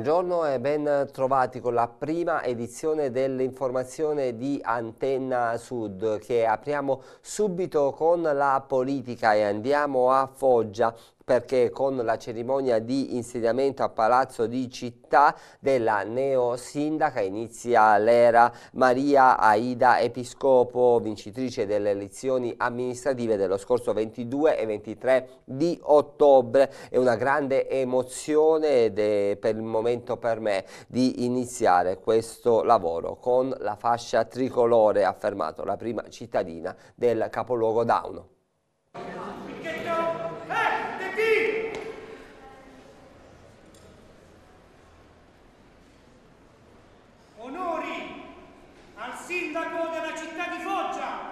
Buongiorno e ben trovati con la prima edizione dell'informazione di Antenna Sud che apriamo subito con la politica e andiamo a Foggia perché con la cerimonia di insediamento a Palazzo di Città della neo sindaca inizia l'era Maria Aida Episcopo, vincitrice delle elezioni amministrative dello scorso 22 e 23 di ottobre. È una grande emozione ed è per il momento per me di iniziare questo lavoro con la fascia tricolore, ha affermato la prima cittadina del capoluogo Dauno. Onori al sindaco della città di Foggia.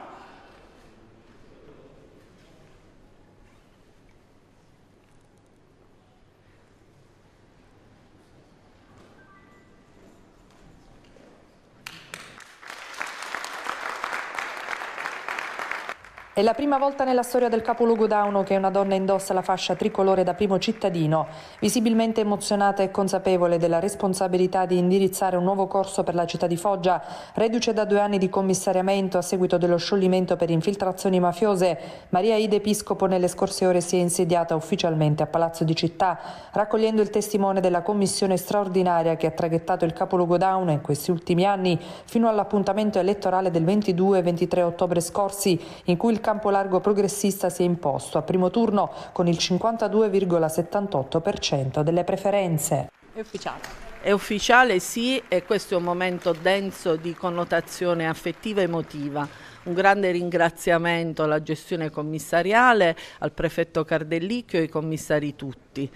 È la prima volta nella storia del capoluogo Dauno che una donna indossa la fascia tricolore da primo cittadino, visibilmente emozionata e consapevole della responsabilità di indirizzare un nuovo corso per la città di Foggia, reduce da due anni di commissariamento a seguito dello scioglimento per infiltrazioni mafiose, Maria Ide Piscopo nelle scorse ore si è insediata ufficialmente a Palazzo di Città, raccogliendo il testimone della commissione straordinaria che ha traghettato il capoluogo Dauno in questi ultimi anni fino all'appuntamento elettorale del 22-23 ottobre scorsi, in cui il campo largo progressista si è imposto a primo turno con il 52,78% delle preferenze. È ufficiale. È ufficiale sì e questo è un momento denso di connotazione affettiva e emotiva. Un grande ringraziamento alla gestione commissariale, al prefetto Cardellicchio e ai commissari tutti.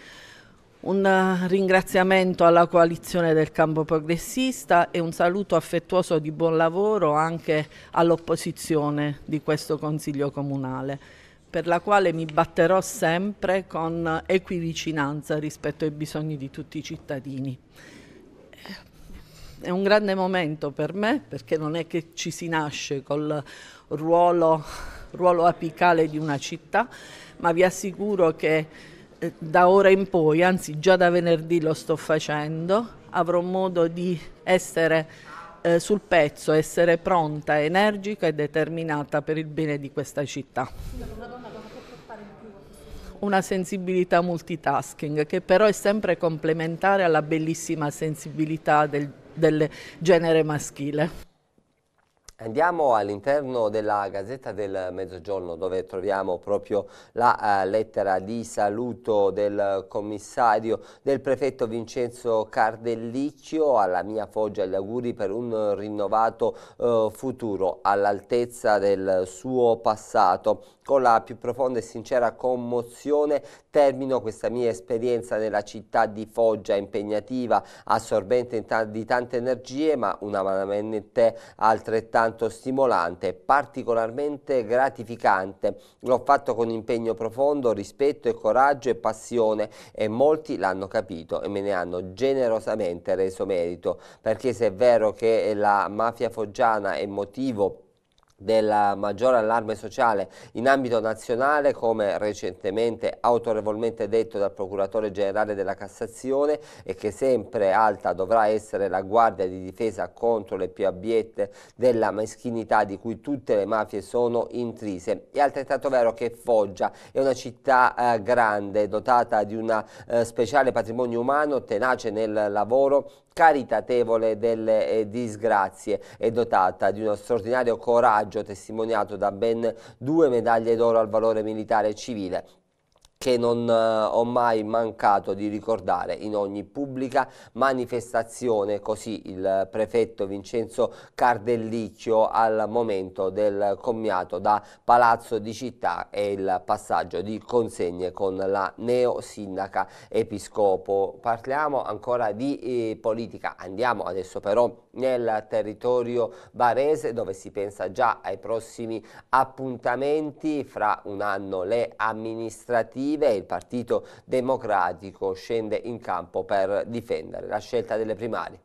Un ringraziamento alla coalizione del campo progressista e un saluto affettuoso di buon lavoro anche all'opposizione di questo Consiglio Comunale, per la quale mi batterò sempre con equivicinanza rispetto ai bisogni di tutti i cittadini. È un grande momento per me perché non è che ci si nasce col ruolo, ruolo apicale di una città, ma vi assicuro che eh, da ora in poi, anzi già da venerdì lo sto facendo, avrò modo di essere eh, sul pezzo, essere pronta, energica e determinata per il bene di questa città. Una sensibilità multitasking che però è sempre complementare alla bellissima sensibilità del, del genere maschile. Andiamo all'interno della Gazzetta del Mezzogiorno dove troviamo proprio la uh, lettera di saluto del commissario del prefetto Vincenzo Cardellicchio alla mia Foggia gli auguri per un rinnovato uh, futuro all'altezza del suo passato. Con la più profonda e sincera commozione termino questa mia esperienza nella città di Foggia impegnativa, assorbente di tante energie ma una veramente altrettanto alquanto stimolante e particolarmente gratificante. L'ho fatto con impegno profondo, rispetto e coraggio e passione e molti l'hanno capito e me ne hanno generosamente reso merito perché se è vero che la mafia foggiana è motivo per del maggiore allarme sociale in ambito nazionale, come recentemente autorevolmente detto dal Procuratore Generale della Cassazione e che sempre alta dovrà essere la guardia di difesa contro le più abiette della meschinità di cui tutte le mafie sono intrise. È altrettanto vero che Foggia è una città eh, grande, dotata di un eh, speciale patrimonio umano, tenace nel lavoro caritatevole delle eh, disgrazie e dotata di uno straordinario coraggio testimoniato da ben due medaglie d'oro al valore militare e civile che non eh, ho mai mancato di ricordare in ogni pubblica manifestazione, così il prefetto Vincenzo Cardellicchio al momento del commiato da Palazzo di Città e il passaggio di consegne con la neosindaca Episcopo. Parliamo ancora di eh, politica, andiamo adesso però nel territorio barese dove si pensa già ai prossimi appuntamenti fra un anno le amministrative il Partito Democratico scende in campo per difendere la scelta delle primarie.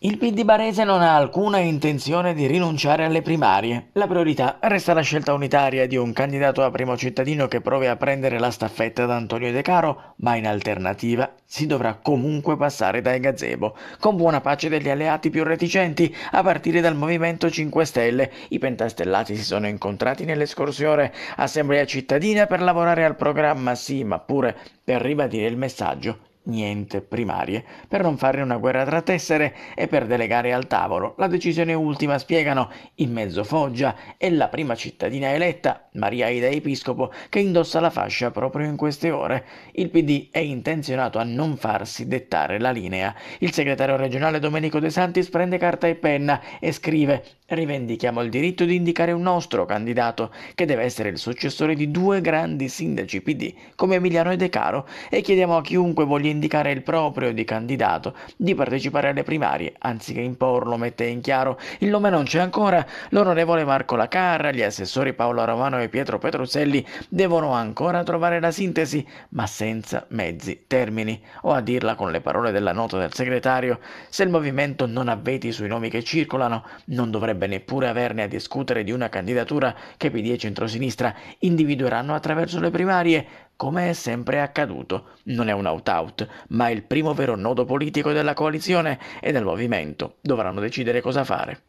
Il PD barese non ha alcuna intenzione di rinunciare alle primarie. La priorità resta la scelta unitaria di un candidato a primo cittadino che provi a prendere la staffetta da Antonio De Caro, ma in alternativa si dovrà comunque passare dai gazebo, con buona pace degli alleati più reticenti, a partire dal Movimento 5 Stelle. I pentastellati si sono incontrati nelle scorse ore, assemblea cittadina per lavorare al programma sì, ma pure per ribadire il messaggio niente primarie, per non fare una guerra tra tessere e per delegare al tavolo. La decisione ultima, spiegano, in mezzo Foggia e la prima cittadina eletta, Maria Ida Episcopo, che indossa la fascia proprio in queste ore. Il PD è intenzionato a non farsi dettare la linea. Il segretario regionale Domenico De Santis prende carta e penna e scrive Rivendichiamo il diritto di indicare un nostro candidato, che deve essere il successore di due grandi sindaci PD, come Emiliano e De Caro, e chiediamo a chiunque voglia indicare il proprio di candidato di partecipare alle primarie, anziché imporlo, mette in chiaro. Il nome non c'è ancora, l'onorevole Marco Lacarra, gli assessori Paolo Romano e Pietro Petruzzelli devono ancora trovare la sintesi, ma senza mezzi termini. O a dirla con le parole della nota del segretario, se il movimento non avveti sui nomi che circolano, non dovrebbe potrebbe neppure averne a discutere di una candidatura che PD e centrosinistra individueranno attraverso le primarie, come è sempre accaduto. Non è un out-out, ma il primo vero nodo politico della coalizione e del movimento. Dovranno decidere cosa fare.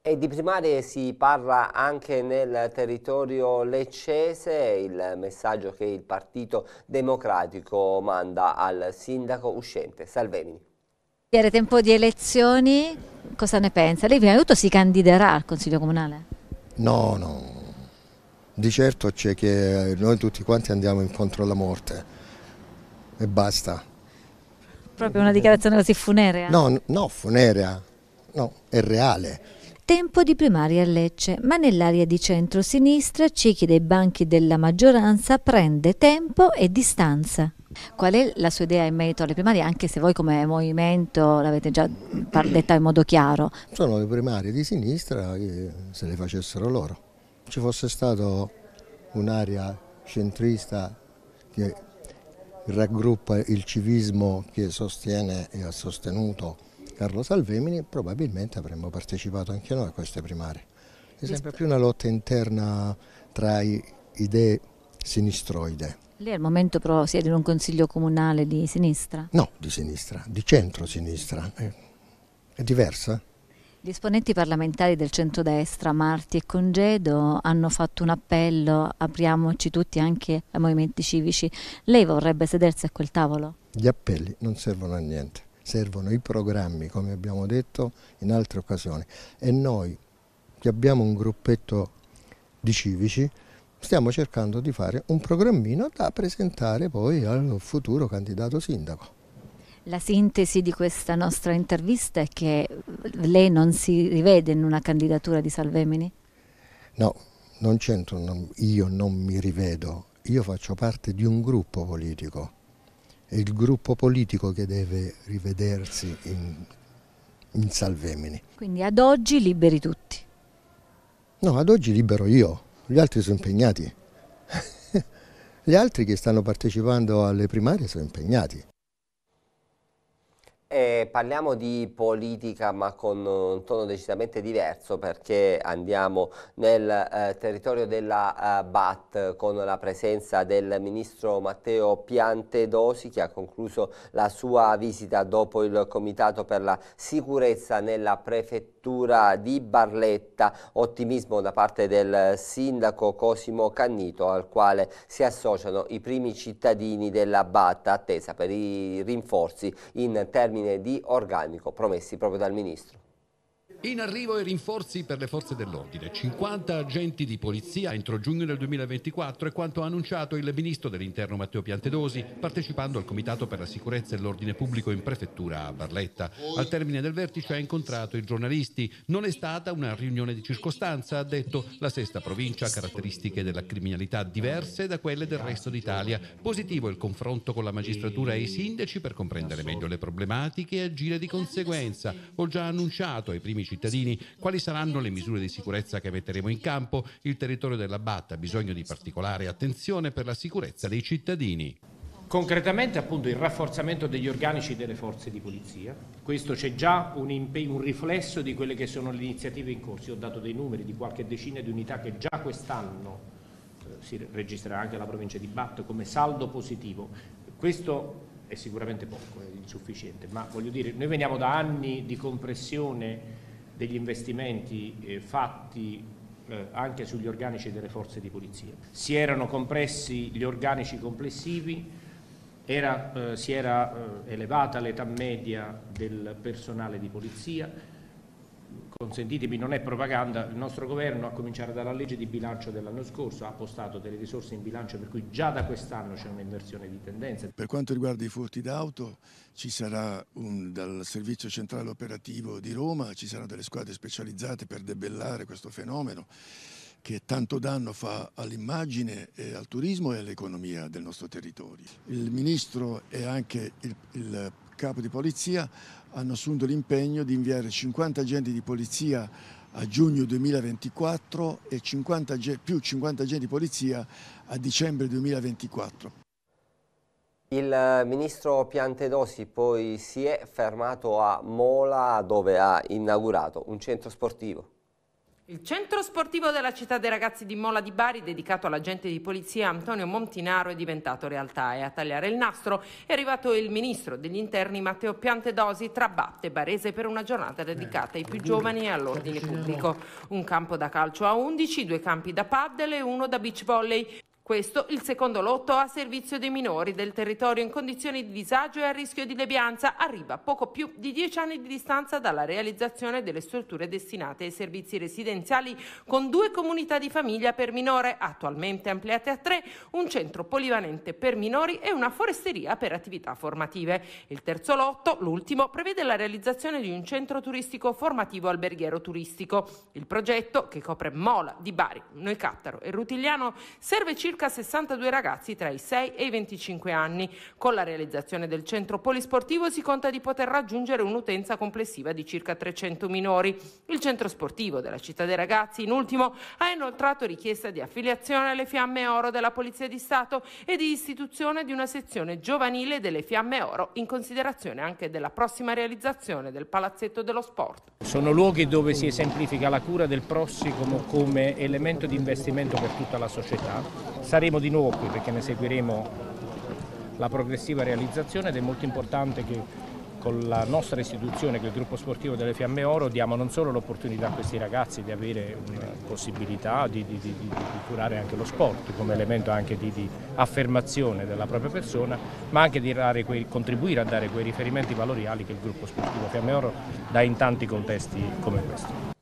E di primarie si parla anche nel territorio leccese, il messaggio che il Partito Democratico manda al sindaco uscente Salvemini. Ieri tempo di elezioni, cosa ne pensa? Lei prima di tutto si candiderà al Consiglio Comunale? No, no. Di certo c'è che noi tutti quanti andiamo incontro alla morte e basta. Proprio una dichiarazione così funerea? No, no, funerea, no, è reale. Tempo di primaria a Lecce, ma nell'area di centro-sinistra Cicchi dei banchi della maggioranza prende tempo e distanza. Qual è la sua idea in merito alle primarie, anche se voi come movimento l'avete già mm, mm. detta in modo chiaro? Sono le primarie di sinistra che se le facessero loro. Ci fosse stato un'area centrista che raggruppa il civismo che sostiene e ha sostenuto Carlo Salvemini, probabilmente avremmo partecipato anche noi a queste primarie. È sempre più una lotta interna tra idee sinistroide. Lei al momento però siede in un consiglio comunale di sinistra? No, di sinistra, di centro-sinistra. Eh. È diversa? Gli esponenti parlamentari del centrodestra, Marti e Congedo, hanno fatto un appello, apriamoci tutti anche ai movimenti civici. Lei vorrebbe sedersi a quel tavolo? Gli appelli non servono a niente, servono i programmi, come abbiamo detto in altre occasioni. E noi, che abbiamo un gruppetto di civici, stiamo cercando di fare un programmino da presentare poi al futuro candidato sindaco. La sintesi di questa nostra intervista è che lei non si rivede in una candidatura di Salvemini? No, non c'entro, io non mi rivedo, io faccio parte di un gruppo politico. È il gruppo politico che deve rivedersi in, in Salvemini. Quindi ad oggi liberi tutti? No, ad oggi libero io gli altri sono impegnati. gli altri che stanno partecipando alle primarie sono impegnati. E parliamo di politica ma con un tono decisamente diverso perché andiamo nel eh, territorio della eh, BAT con la presenza del ministro Matteo Piantedosi che ha concluso la sua visita dopo il comitato per la sicurezza nella prefettura prefettura di Barletta. Ottimismo da parte del sindaco Cosimo Cannito al quale si associano i primi cittadini della Batta attesa per i rinforzi in termine di organico promessi proprio dal Ministro. In arrivo i rinforzi per le forze dell'ordine, 50 agenti di polizia entro giugno del 2024 è quanto ha annunciato il ministro dell'interno Matteo Piantedosi partecipando al Comitato per la sicurezza e l'ordine pubblico in prefettura a Barletta. Al termine del vertice ha incontrato i giornalisti. Non è stata una riunione di circostanza, ha detto la sesta provincia ha caratteristiche della criminalità diverse da quelle del resto d'Italia. Positivo il confronto con la magistratura e i sindaci per comprendere meglio le problematiche e agire di conseguenza. Ho già annunciato ai primi cittadini, quali saranno le misure di sicurezza che metteremo in campo? Il territorio della Batta ha bisogno di particolare attenzione per la sicurezza dei cittadini. Concretamente appunto il rafforzamento degli organici delle forze di polizia, questo c'è già un, un, riflesso di quelle che sono le iniziative in corso, io ho dato dei numeri di qualche decina di unità che già quest'anno eh, si registrerà anche alla provincia di Batto come saldo positivo, questo è sicuramente poco, è insufficiente, ma voglio dire noi veniamo da anni di compressione degli investimenti eh, fatti eh, anche sugli organici delle forze di polizia. Si erano compressi gli organici complessivi, era, eh, si era eh, elevata l'età media del personale di polizia, consentitemi, non è propaganda, il nostro governo, a cominciare dalla legge di bilancio dell'anno scorso, ha postato delle risorse in bilancio, per cui già da quest'anno c'è un'inversione di tendenza. Per quanto riguarda i furti d'auto, ci sarà un, dal Servizio Centrale Operativo di Roma, ci saranno delle squadre specializzate per debellare questo fenomeno che tanto danno fa all'immagine, al turismo e all'economia del nostro territorio. Il Ministro e anche il, il Capo di Polizia hanno assunto l'impegno di inviare 50 agenti di polizia a giugno 2024 e 50, più 50 agenti di polizia a dicembre 2024. Il ministro Piantedosi poi si è fermato a Mola dove ha inaugurato un centro sportivo. Il centro sportivo della città dei ragazzi di Mola di Bari, dedicato all'agente di polizia Antonio Montinaro, è diventato realtà e a tagliare il nastro è arrivato il ministro degli interni Matteo Piantedosi tra Batte e Barese per una giornata dedicata ai più giovani e all'ordine pubblico. Un campo da calcio a 11, due campi da paddle e uno da beach volley. Questo il secondo lotto a servizio dei minori del territorio in condizioni di disagio e a rischio di devianza arriva a poco più di dieci anni di distanza dalla realizzazione delle strutture destinate ai servizi residenziali con due comunità di famiglia per minore, attualmente ampliate a tre, un centro polivalente per minori e una foresteria per attività formative. Il terzo lotto, l'ultimo, prevede la realizzazione di un centro turistico formativo alberghiero turistico. Il progetto, che copre Mola, Di Bari, Noicattaro e Rutigliano, serve circa circa 62 ragazzi tra i 6 e i 25 anni. Con la realizzazione del centro polisportivo si conta di poter raggiungere un'utenza complessiva di circa 300 minori. Il centro sportivo della città dei ragazzi, in ultimo, ha inoltrato richiesta di affiliazione alle Fiamme Oro della Polizia di Stato e di istituzione di una sezione giovanile delle Fiamme Oro in considerazione anche della prossima realizzazione del Palazzetto dello Sport. Sono luoghi dove si esemplifica la cura del prossimo come elemento di investimento per tutta la società saremo di nuovo qui perché ne seguiremo la progressiva realizzazione ed è molto importante che con la nostra istituzione, che è il gruppo sportivo delle Fiamme Oro, diamo non solo l'opportunità a questi ragazzi di avere una possibilità di, di, di, di curare anche lo sport come elemento anche di, affermazione della propria persona, ma anche di quei, contribuire a dare quei riferimenti valoriali che il gruppo sportivo Fiamme Oro dà in tanti contesti come questo.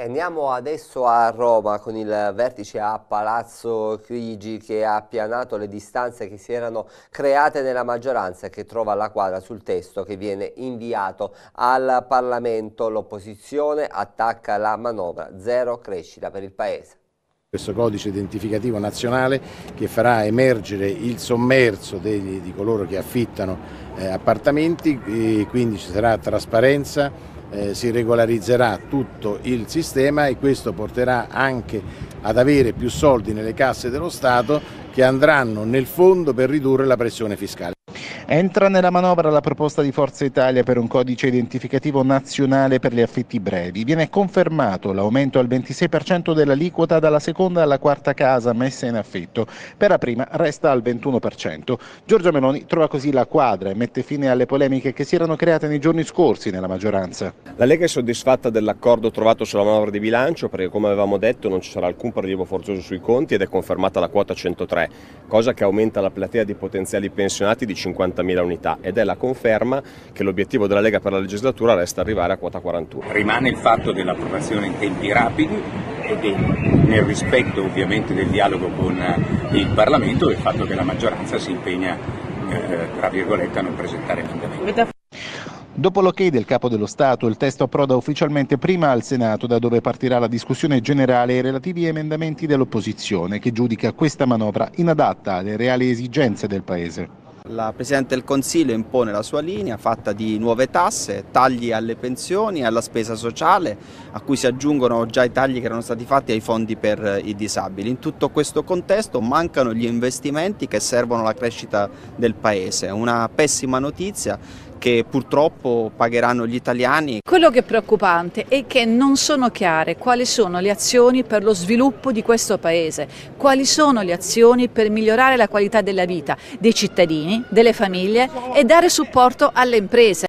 Andiamo adesso a Roma con il vertice a Palazzo Crigi che ha appianato le distanze che si erano create nella maggioranza e che trova la quadra sul testo che viene inviato al Parlamento. L'opposizione attacca la manovra, zero crescita per il Paese questo codice identificativo nazionale che farà emergere il sommerso degli, di coloro che affittano eh, appartamenti e quindi ci sarà trasparenza eh, si regolarizzerà tutto il sistema e questo porterà anche ad avere più soldi nelle casse dello Stato che andranno nel fondo per ridurre la pressione fiscale. Entra nella manovra la proposta di Forza Italia per un codice identificativo nazionale per gli affitti brevi. Viene confermato l'aumento al 26% dell'aliquota dalla seconda alla quarta casa messa in affitto. Per la prima resta al 21%. Giorgia Meloni trova così la quadra e mette fine alle polemiche che si erano create nei giorni scorsi nella maggioranza. La Lega è soddisfatta dell'accordo trovato sulla manovra di bilancio perché come avevamo detto non ci sarà alcun prelievo forzoso sui conti ed è confermata la quota 103, cosa che aumenta la platea di potenziali pensionati di 50 50.000 unità ed è la conferma che l'obiettivo della Lega per la legislatura resta arrivare a quota 41. Rimane il fatto dell'approvazione in tempi rapidi e nel rispetto ovviamente del dialogo con eh, il Parlamento il fatto che la maggioranza si impegna eh, tra virgolette a non presentare emendamenti. Dopo l'ok del capo dello Stato, il testo approda ufficialmente prima al Senato, da dove partirà la discussione generale e i relativi emendamenti dell'opposizione, che giudica questa manovra inadatta alle reali esigenze del Paese. La Presidente del Consiglio impone la sua linea fatta di nuove tasse, tagli alle pensioni e alla spesa sociale, a cui si aggiungono già i tagli che erano stati fatti ai fondi per eh, i disabili. In tutto questo contesto mancano gli investimenti che servono alla crescita del Paese. Una pessima notizia che purtroppo pagheranno gli italiani. Quello che è preoccupante è che non sono chiare quali sono le azioni per lo sviluppo di questo Paese, quali sono le azioni per migliorare la qualità della vita dei cittadini, delle famiglie e dare supporto alle imprese.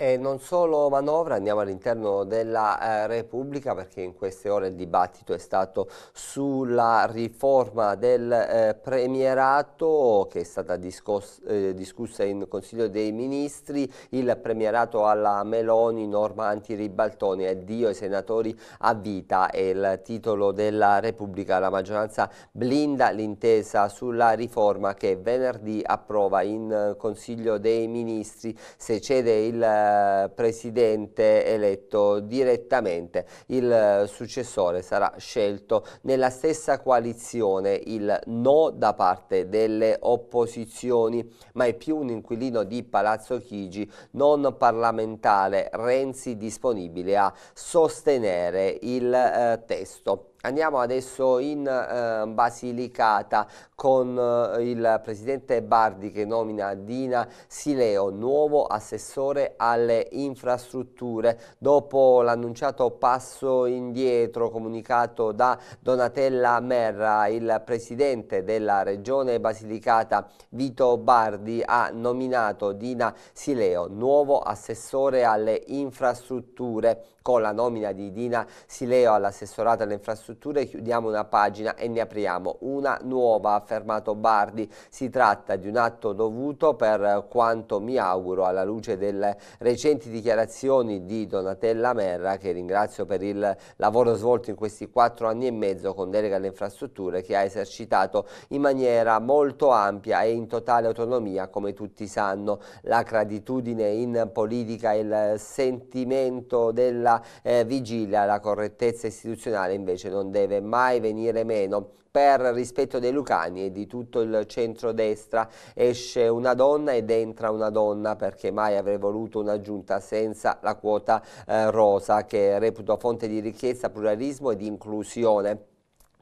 E non solo manovra, andiamo all'interno della eh, Repubblica perché in queste ore il dibattito è stato sulla riforma del eh, premierato che è stata discos, eh, discussa in Consiglio dei Ministri, il premierato alla Meloni, norma antiribaltoni, addio ai senatori a vita è il titolo della Repubblica, la maggioranza blinda l'intesa sulla riforma che venerdì approva in eh, Consiglio dei Ministri, se cede il eh, eh, presidente eletto direttamente. Il eh, successore sarà scelto nella stessa coalizione, il no da parte delle opposizioni, ma è più un inquilino di Palazzo Chigi non parlamentare, Renzi disponibile a sostenere il eh, testo. Andiamo adesso in eh, Basilicata con eh, il presidente Bardi che nomina Dina Sileo nuovo assessore alle infrastrutture dopo l'annunciato passo indietro comunicato da Donatella Merra il presidente della regione Basilicata Vito Bardi ha nominato Dina Sileo nuovo assessore alle infrastrutture con la nomina di Dina Sileo all'assessorato alle infrastrutture chiudiamo una pagina e ne apriamo una nuova affermato Bardi. Si tratta di un atto dovuto per quanto mi auguro alla luce delle recenti dichiarazioni di Donatella Merra che ringrazio per il lavoro svolto in questi quattro anni e mezzo con delega alle infrastrutture che ha esercitato in maniera molto ampia e in totale autonomia come tutti sanno. La gratitudine in politica, e il sentimento della eh, vigilia, la correttezza istituzionale invece non deve mai venire meno per rispetto dei Lucani e di tutto il centrodestra. Esce una donna ed entra una donna perché mai avrei voluto una giunta senza la quota eh, rosa che reputo fonte di ricchezza, pluralismo e inclusione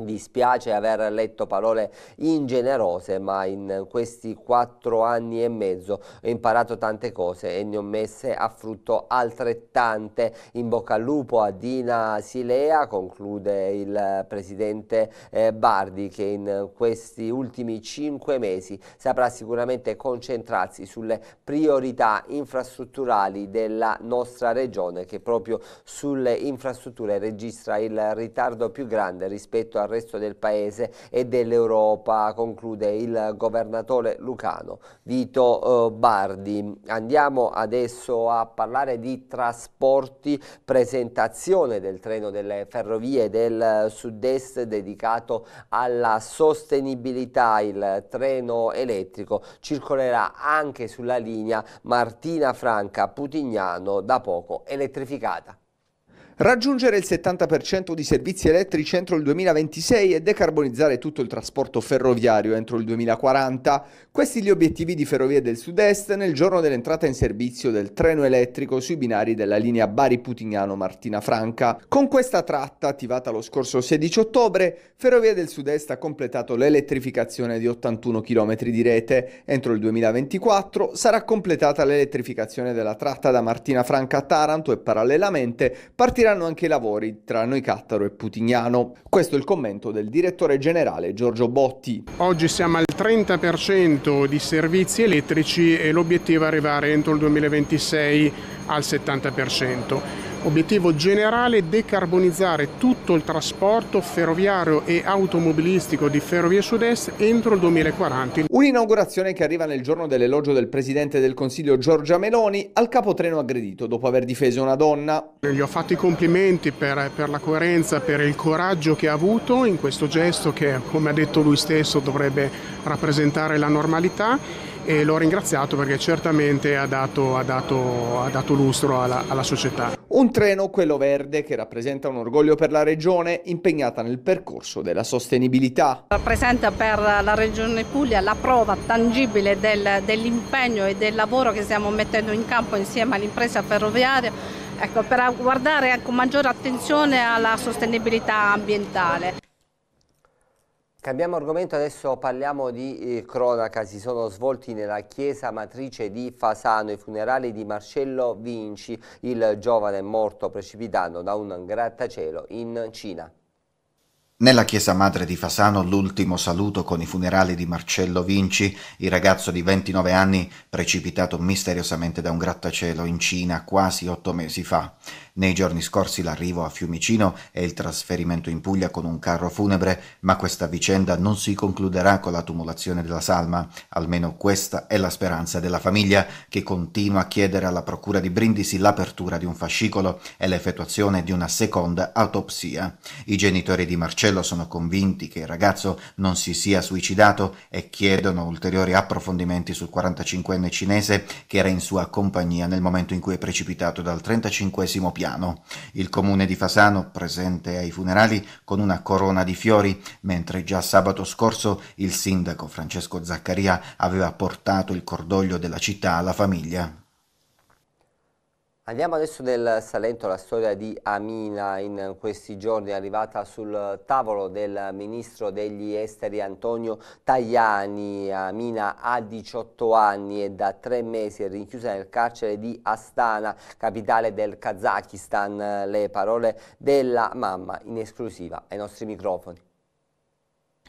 dispiace aver letto parole ingenerose ma in questi quattro anni e mezzo ho imparato tante cose e ne ho messe a frutto altrettante in bocca al lupo a Dina Silea conclude il presidente eh, Bardi che in questi ultimi cinque mesi saprà sicuramente concentrarsi sulle priorità infrastrutturali della nostra regione che proprio sulle infrastrutture registra il ritardo più grande rispetto a al resto del Paese e dell'Europa, conclude il governatore lucano Vito eh, Bardi. Andiamo adesso a parlare di trasporti, presentazione del treno delle ferrovie del sud-est dedicato alla sostenibilità. Il treno elettrico circolerà anche sulla linea Martina Franca Putignano da poco elettrificata. Raggiungere il 70% di servizi elettrici entro il 2026 e decarbonizzare tutto il trasporto ferroviario entro il 2040. Questi gli obiettivi di Ferrovie del Sud-Est nel giorno dell'entrata in servizio del treno elettrico sui binari della linea Bari-Putignano-Martina Franca. Con questa tratta, attivata lo scorso 16 ottobre, Ferrovie del Sud-Est ha completato l'elettrificazione di 81 km di rete. Entro il 2024 sarà completata l'elettrificazione della tratta da Martina Franca a Taranto e parallelamente partirà partiranno anche i lavori tra noi Cattaro e Putignano. Questo è il commento del direttore generale Giorgio Botti. Oggi siamo al 30% di servizi elettrici e l'obiettivo è arrivare entro il 2026 al 70%. Obiettivo generale decarbonizzare tutto il trasporto ferroviario e automobilistico di Ferrovie Sud-Est entro il 2040. Un'inaugurazione che arriva nel giorno dell'elogio del Presidente del Consiglio Giorgia Meloni al capotreno aggredito dopo aver difeso una donna. Gli ho fatto i complimenti per, per la coerenza, per il coraggio che ha avuto in questo gesto che, come ha detto lui stesso, dovrebbe rappresentare la normalità e l'ho ringraziato perché certamente ha dato, ha dato, ha dato lustro alla, alla società. Un treno, quello verde, che rappresenta un orgoglio per la Regione impegnata nel percorso della sostenibilità. Rappresenta per la Regione Puglia la prova tangibile del, dell'impegno e del lavoro che stiamo mettendo in campo insieme all'impresa ferroviaria ecco, per guardare con ecco, maggiore attenzione alla sostenibilità ambientale. Cambiamo argomento, adesso parliamo di eh, cronaca. Si sono svolti nella chiesa matrice di Fasano i funerali di Marcello Vinci, il giovane morto precipitando da un grattacielo in Cina. Nella chiesa madre di Fasano l'ultimo saluto con i funerali di Marcello Vinci, il ragazzo di 29 anni precipitato misteriosamente da un grattacielo in Cina quasi otto mesi fa. Nei giorni scorsi l'arrivo a Fiumicino e il trasferimento in Puglia con un carro funebre, ma questa vicenda non si concluderà con la tumulazione della salma. Almeno questa è la speranza della famiglia, che continua a chiedere alla Procura di Brindisi l'apertura di un fascicolo e l'effettuazione di una seconda autopsia. I genitori di Marcello sono convinti che il ragazzo non si sia suicidato e chiedono ulteriori approfondimenti sul 45enne cinese che era in sua compagnia nel momento in cui è precipitato dal 35 piano Fabiano. Il comune di Fasano presente ai funerali con una corona di fiori, mentre già sabato scorso il sindaco Francesco Zaccaria aveva portato il cordoglio della città alla famiglia. Andiamo adesso nel Salento, la storia di Amina in questi giorni è arrivata sul tavolo del ministro degli esteri Antonio Tajani. Amina ha 18 anni e da tre mesi è rinchiusa nel carcere di Astana, capitale del Kazakistan. Le parole della mamma in esclusiva ai nostri microfoni.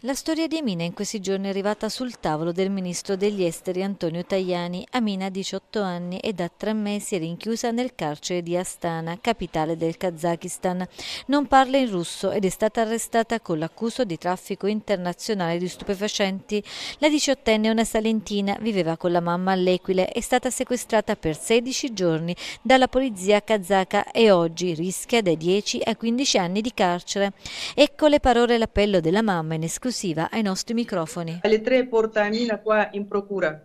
La storia di Amina in questi giorni è arrivata sul tavolo del ministro degli esteri Antonio Tajani. Amina ha 18 anni e da tre mesi è rinchiusa nel carcere di Astana, capitale del Kazakistan. Non parla in russo ed è stata arrestata con l'accuso di traffico internazionale di stupefacenti. La diciottenne è una salentina, viveva con la mamma all'Equile, è stata sequestrata per 16 giorni dalla polizia kazaka e oggi rischia dai 10 ai 15 anni di carcere. Ecco le parole e l'appello della mamma in esclusione discussiva ai nostri microfoni. Alle tre porta Amina qua in procura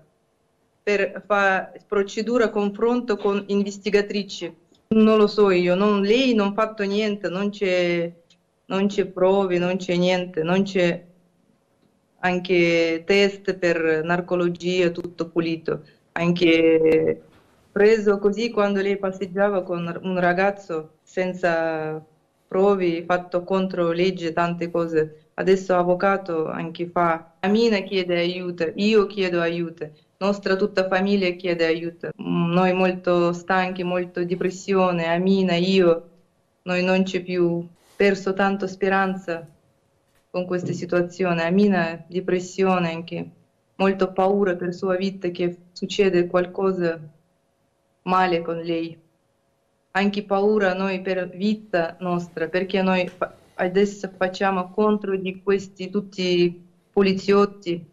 per fare procedura confronto con investigatrici. Non lo so io, non, lei non ha fatto niente, non c'è, non c'è prove, non c'è niente, non c'è anche test per narcologia, tutto pulito, anche preso così quando lei passeggiava con un ragazzo senza provi, fatto contro legge, tante cose. Adesso avvocato anche fa. Amina chiede aiuto, io chiedo aiuto, nostra tutta famiglia chiede aiuto. Mm, noi molto stanchi, molto depressione, Amina, io, noi non c'è più, perso tanto speranza con questa situazione. Amina depressione anche, molto paura per sua vita che succede qualcosa male con lei anche paura noi per vita nostra, perché noi adesso facciamo contro di questi tutti poliziotti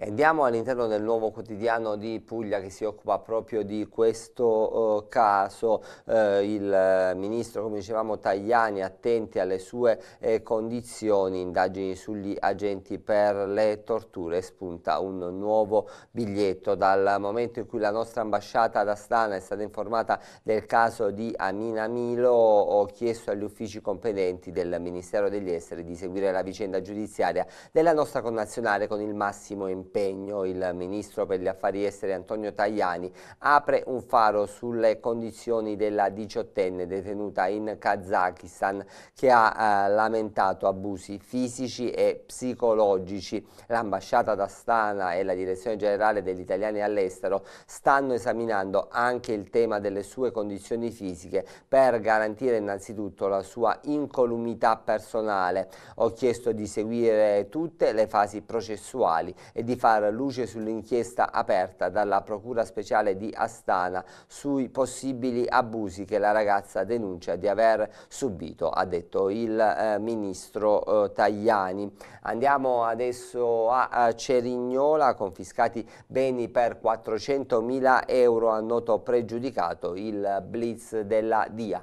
Andiamo all'interno del nuovo quotidiano di Puglia che si occupa proprio di questo eh, caso. Eh, il eh, ministro, come dicevamo, Tajani, attenti alle sue eh, condizioni, indagini sugli agenti per le torture, spunta un nuovo biglietto. Dal momento in cui la nostra ambasciata ad Astana è stata informata del caso di Amina Milo, ho chiesto agli uffici competenti del Ministero degli Esteri di seguire la vicenda giudiziaria della nostra connazionale con il massimo impegno impegno il ministro per gli affari esteri Antonio Tajani apre un faro sulle condizioni della diciottenne detenuta in Kazakistan che ha eh, lamentato abusi fisici e psicologici. L'ambasciata d'Astana e la direzione generale degli italiani all'estero stanno esaminando anche il tema delle sue condizioni fisiche per garantire innanzitutto la sua incolumità personale. Ho chiesto di seguire tutte le fasi processuali e di far luce sull'inchiesta aperta dalla Procura Speciale di Astana sui possibili abusi che la ragazza denuncia di aver subito, ha detto il eh, ministro eh, Tajani. Andiamo adesso a, a Cerignola, confiscati beni per 400 mila euro a noto pregiudicato, il blitz della DIA.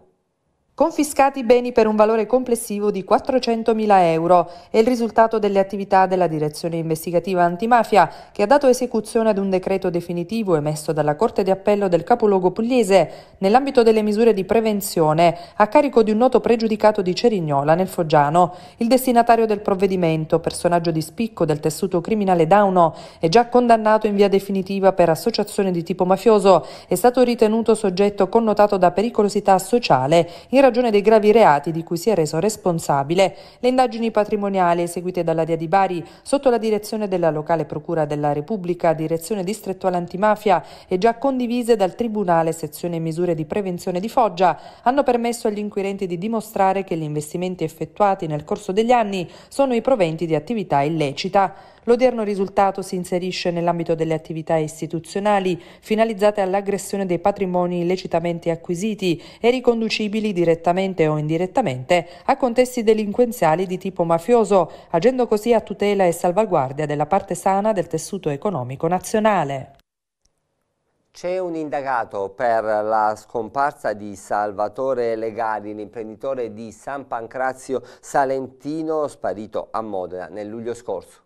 Confiscati i beni per un valore complessivo di 400.000 euro è il risultato delle attività della Direzione Investigativa Antimafia che ha dato esecuzione ad un decreto definitivo emesso dalla Corte di Appello del capoluogo pugliese nell'ambito delle misure di prevenzione a carico di un noto pregiudicato di Cerignola nel Foggiano. Il destinatario del provvedimento, personaggio di spicco del tessuto criminale Dauno, è già condannato in via definitiva per associazione di tipo mafioso, è stato ritenuto soggetto connotato da pericolosità sociale in ragione dei gravi reati di cui si è reso responsabile. Le indagini patrimoniali eseguite dalla DIA di Bari sotto la direzione della locale Procura della Repubblica, direzione distrettuale antimafia e già condivise dal Tribunale sezione misure di prevenzione di Foggia, hanno permesso agli inquirenti di dimostrare che gli investimenti effettuati nel corso degli anni sono i proventi di attività illecita. L'odierno risultato si inserisce nell'ambito delle attività istituzionali finalizzate all'aggressione dei patrimoni illecitamente acquisiti e riconducibili direttamente o indirettamente a contesti delinquenziali di tipo mafioso, agendo così a tutela e salvaguardia della parte sana del tessuto economico nazionale. C'è un indagato per la scomparsa di Salvatore Legari, l'imprenditore di San Pancrazio Salentino, sparito a Modena nel luglio scorso.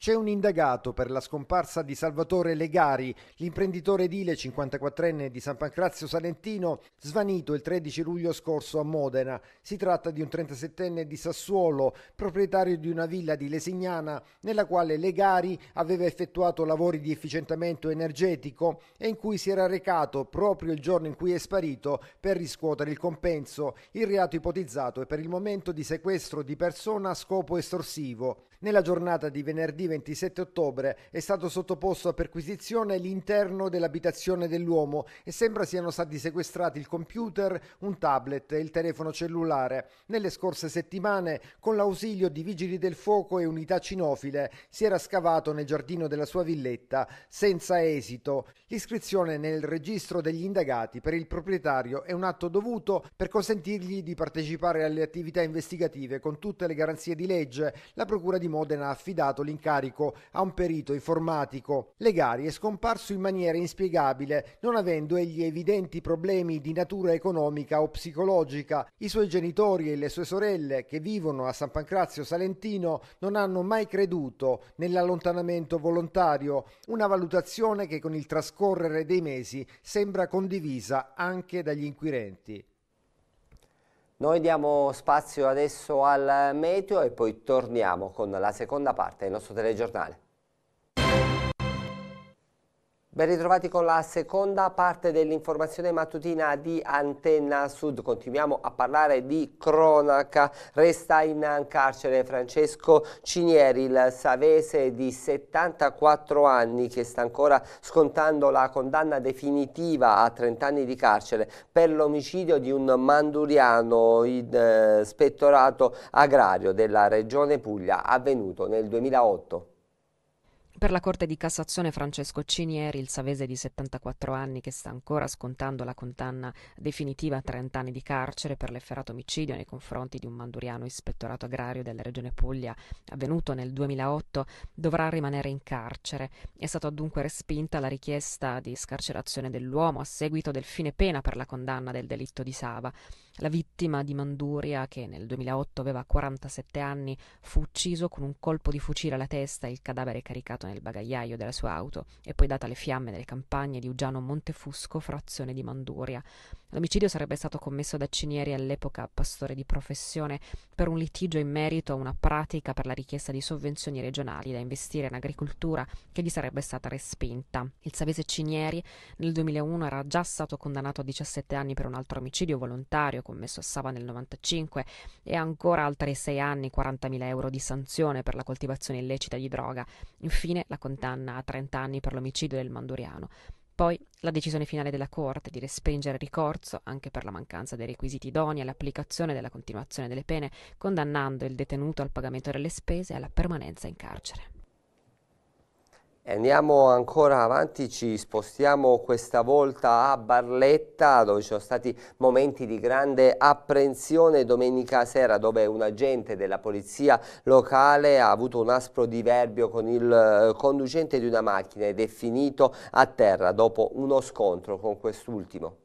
C'è un indagato per la scomparsa di Salvatore Legari, l'imprenditore edile 54enne di San Pancrazio Salentino, svanito il 13 luglio scorso a Modena. Si tratta di un 37enne di Sassuolo, proprietario di una villa di Lesignana, nella quale Legari aveva effettuato lavori di efficientamento energetico e in cui si era recato proprio il giorno in cui è sparito per riscuotere il compenso. Il reato ipotizzato è per il momento di sequestro di persona a scopo estorsivo. Nella giornata di venerdì 27 ottobre è stato sottoposto a perquisizione l'interno dell'abitazione dell'uomo e sembra siano stati sequestrati il computer, un tablet e il telefono cellulare. Nelle scorse settimane, con l'ausilio di vigili del fuoco e unità cinofile, si era scavato nel giardino della sua villetta senza esito. L'iscrizione nel registro degli indagati per il proprietario è un atto dovuto per consentirgli di partecipare alle attività investigative con tutte le garanzie di legge. La procura di Modena ha affidato l'incarico a un perito informatico. Legari è scomparso in maniera inspiegabile, non avendo egli evidenti problemi di natura economica o psicologica. I suoi genitori e le sue sorelle, che vivono a San Pancrazio Salentino, non hanno mai creduto nell'allontanamento volontario, una valutazione che con il trascorrere dei mesi sembra condivisa anche dagli inquirenti. Noi diamo spazio adesso al meteo e poi torniamo con la seconda parte del nostro telegiornale. Ben ritrovati con la seconda parte dell'informazione mattutina di Antenna Sud. Continuiamo a parlare di cronaca. Resta in carcere Francesco Cinieri, il savese di 74 anni che sta ancora scontando la condanna definitiva a 30 anni di carcere per l'omicidio di un manduriano in eh, spettorato agrario della regione Puglia avvenuto nel 2008. Per la Corte di Cassazione Francesco Cinieri, il savese di 74 anni che sta ancora scontando la condanna definitiva a 30 anni di carcere per l'efferato omicidio nei confronti di un manduriano ispettorato agrario della Regione Puglia avvenuto nel 2008, dovrà rimanere in carcere. È stata dunque respinta la richiesta di scarcerazione dell'uomo a seguito del fine pena per la condanna del delitto di Sava. La vittima di Manduria, che nel 2008 aveva 47 anni, fu ucciso con un colpo di fucile alla testa e il cadavere caricato nel bagagliaio della sua auto e poi data alle fiamme nelle campagne di Ugiano Montefusco, frazione di Manduria. L'omicidio sarebbe stato commesso da Cinieri all'epoca pastore di professione per un litigio in merito a una pratica per la richiesta di sovvenzioni regionali da investire in agricoltura che gli sarebbe stata respinta. Il savese Cinieri nel 2001 era già stato condannato a 17 anni per un altro omicidio volontario commesso a Sava nel 95 e ancora altri 6 anni, 40.000 euro di sanzione per la coltivazione illecita di droga. Infine la condanna a 30 anni per l'omicidio del Manduriano. Poi la decisione finale della Corte di respingere il ricorso, anche per la mancanza dei requisiti idonei all'applicazione della continuazione delle pene, condannando il detenuto al pagamento delle spese e alla permanenza in carcere. Andiamo ancora avanti, ci spostiamo questa volta a Barletta dove ci sono stati momenti di grande apprensione domenica sera dove un agente della polizia locale ha avuto un aspro diverbio con il eh, conducente di una macchina ed è finito a terra dopo uno scontro con quest'ultimo.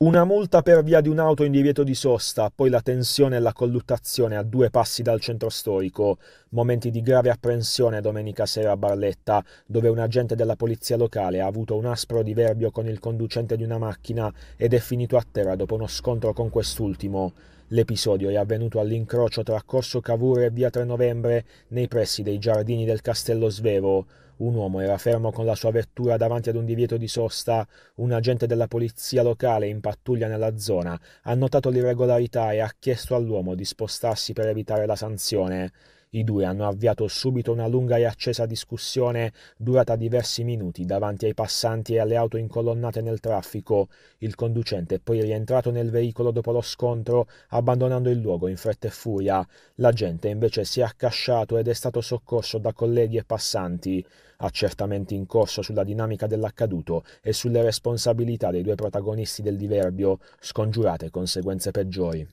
Una multa per via di un'auto in divieto di sosta, poi la tensione e la colluttazione a due passi dal centro storico, momenti di grave apprensione domenica sera a Barletta, dove un agente della polizia locale ha avuto un aspro diverbio con il conducente di una macchina ed è finito a terra dopo uno scontro con quest'ultimo. L'episodio è avvenuto all'incrocio tra Corso Cavour e Via 3 Novembre, nei pressi dei giardini del Castello Svevo. Un uomo era fermo con la sua vettura davanti ad un divieto di sosta. Un agente della polizia locale in pattuglia nella zona ha notato l'irregolarità e ha chiesto all'uomo di spostarsi per evitare la sanzione. I due hanno avviato subito una lunga e accesa discussione durata diversi minuti davanti ai passanti e alle auto incolonnate nel traffico. Il conducente è poi rientrato nel veicolo dopo lo scontro, abbandonando il luogo in fretta e furia. L'agente invece si è accasciato ed è stato soccorso da colleghi e passanti. Accertamenti in corso sulla dinamica dell'accaduto e sulle responsabilità dei due protagonisti del diverbio, scongiurate conseguenze peggiori.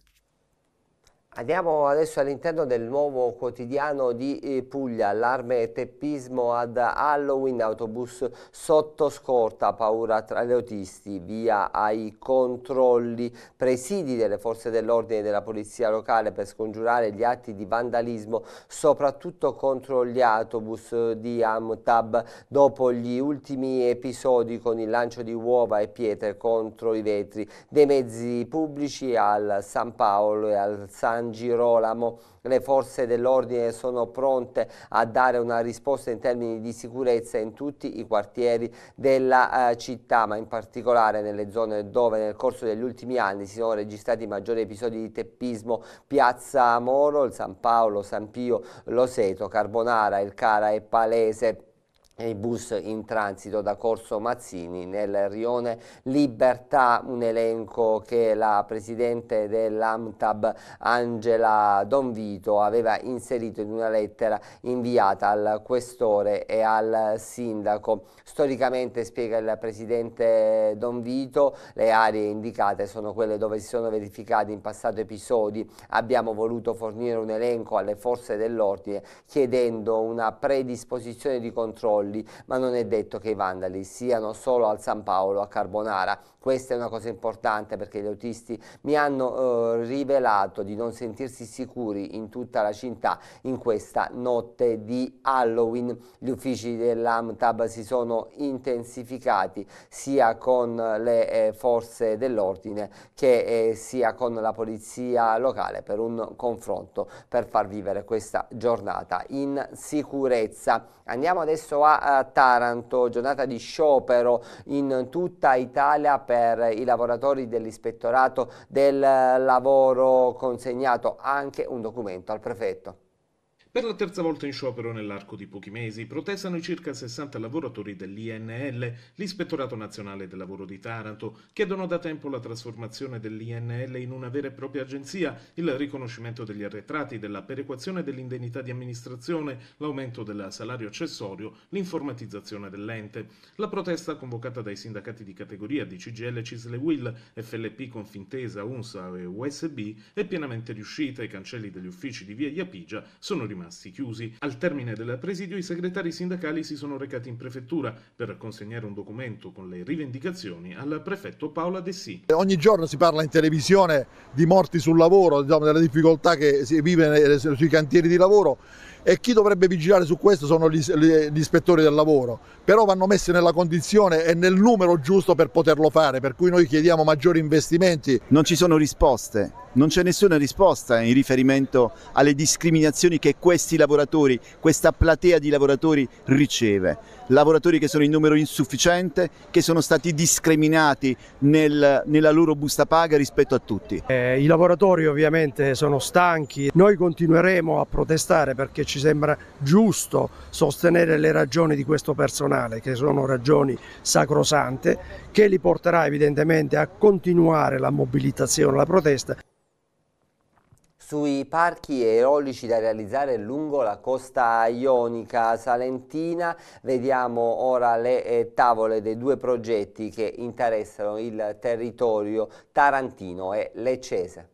Andiamo adesso all'interno del nuovo quotidiano di eh, Puglia, allarme e teppismo ad Halloween, autobus sotto scorta, paura tra gli autisti, via ai controlli, presidi delle forze dell'ordine e della polizia locale per scongiurare gli atti di vandalismo, soprattutto contro gli autobus di Amtab, dopo gli ultimi episodi con il lancio di uova e pietre contro i vetri dei mezzi pubblici al San Paolo e al San San Girolamo. Le forze dell'ordine sono pronte a dare una risposta in termini di sicurezza in tutti i quartieri della eh, città, ma in particolare nelle zone dove nel corso degli ultimi anni si sono registrati maggiori episodi di teppismo, Piazza Moro, San Paolo, San Pio, Loseto, Carbonara, il Cara e Palese i bus in transito da Corso Mazzini nel rione Libertà, un elenco che la presidente dell'AMTAB Angela Donvito aveva inserito in una lettera inviata al questore e al sindaco. Storicamente, spiega il presidente Donvito, le aree indicate sono quelle dove si sono verificati in passato episodi. Abbiamo voluto fornire un elenco alle forze dell'ordine chiedendo una predisposizione di controllo crolli, ma non è detto che i vandali siano solo al San Paolo a Carbonara, questa è una cosa importante perché gli autisti mi hanno eh, rivelato di non sentirsi sicuri in tutta la città in questa notte di Halloween. Gli uffici dell'AMTAB si sono intensificati sia con le eh, forze dell'ordine che eh, sia con la polizia locale per un confronto per far vivere questa giornata in sicurezza. Andiamo adesso a, a Taranto, giornata di sciopero in tutta Italia per per i lavoratori dell'ispettorato del lavoro consegnato anche un documento al prefetto. Per la terza volta in sciopero nell'arco di pochi mesi protestano i circa 60 lavoratori dell'INL, l'Ispettorato Nazionale del Lavoro di Taranto, chiedono da tempo la trasformazione dell'INL in una vera e propria agenzia, il riconoscimento degli arretrati, della perequazione dell'indennità di amministrazione, l'aumento del salario accessorio, l'informatizzazione dell'ente. La protesta convocata dai sindacati di categoria di CGL, Cisle Will, FLP, Confintesa, UNSA e USB è pienamente riuscita, i cancelli degli uffici di Via Iapigia sono rimasti rimasti chiusi. Al termine del presidio i segretari sindacali si sono recati in prefettura per consegnare un documento con le rivendicazioni al prefetto Paola Dessì. Ogni giorno si parla in televisione di morti sul lavoro, diciamo, della difficoltà che si vive sui cantieri di lavoro e chi dovrebbe vigilare su questo sono gli, gli ispettori del lavoro, però vanno messi nella condizione e nel numero giusto per poterlo fare, per cui noi chiediamo maggiori investimenti. Non ci sono risposte, non c'è nessuna risposta in riferimento alle discriminazioni che questi lavoratori, questa platea di lavoratori riceve lavoratori che sono in numero insufficiente, che sono stati discriminati nel, nella loro busta paga rispetto a tutti. Eh, I lavoratori ovviamente sono stanchi, noi continueremo a protestare perché ci sembra giusto sostenere le ragioni di questo personale, che sono ragioni sacrosante, che li porterà evidentemente a continuare la mobilitazione, la protesta sui parchi eolici da realizzare lungo la costa ionica salentina. Vediamo ora le eh, tavole dei due progetti che interessano il territorio tarantino e leccese.